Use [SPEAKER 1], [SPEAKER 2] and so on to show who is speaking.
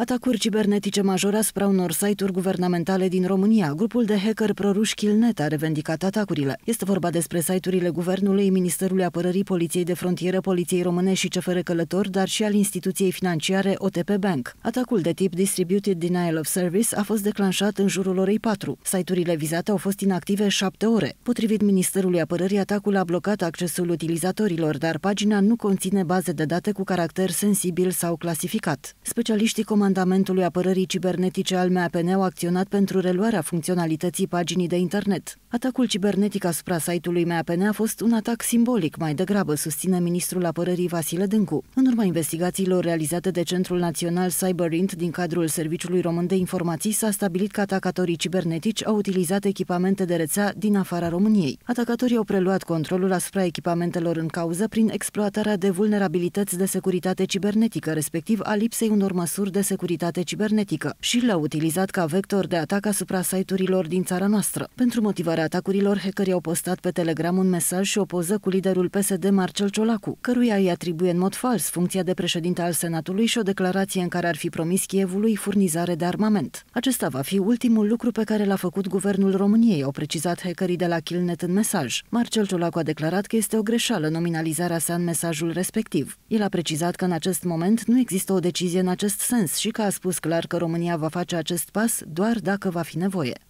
[SPEAKER 1] Atacuri cibernetice majore asupra unor site-uri guvernamentale din România. Grupul de hacker proruși Chilnet a revendicat atacurile. Este vorba despre site-urile Guvernului, Ministerului Apărării, Poliției de Frontieră, Poliției Române și CFR Călători, dar și al instituției financiare OTP Bank. Atacul de tip Distributed Denial of Service a fost declanșat în jurul orei 4. Site-urile vizate au fost inactive 7 ore. Potrivit Ministerului Apărării, atacul a blocat accesul utilizatorilor, dar pagina nu conține baze de date cu caracter sensibil sau clasificat. Specialiștii comandă Comandamentului Apărării Cibernetice al MAPN au acționat pentru reluarea funcționalității paginii de internet. Atacul cibernetic asupra site-ului MAPN a fost un atac simbolic, mai degrabă, susține ministrul apărării Vasile Dâncu. În urma investigațiilor realizate de Centrul Național CyberInt din cadrul Serviciului Român de Informații, s-a stabilit că atacatorii cibernetici au utilizat echipamente de rețea din afara României. Atacatorii au preluat controlul asupra echipamentelor în cauză prin exploatarea de vulnerabilități de securitate cibernetică, respectiv a lipsei unor măsuri de securitate securitate cibernetică și l-a utilizat ca vector de atac asupra site-urilor din țara noastră. Pentru motivarea atacurilor, hackerii au postat pe Telegram un mesaj și o poză cu liderul PSD Marcel Ciolacu, căruia îi atribuie în mod fals funcția de președinte al Senatului și o declarație în care ar fi promis Chievului furnizare de armament. Acesta va fi ultimul lucru pe care l-a făcut guvernul României, au precizat hackerii de la Kilnet în mesaj. Marcel Ciolacu a declarat că este o greșeală nominalizarea sa în mesajul respectiv. El a precizat că în acest moment nu există o decizie în acest sens și că a spus clar că România va face acest pas doar dacă va fi nevoie.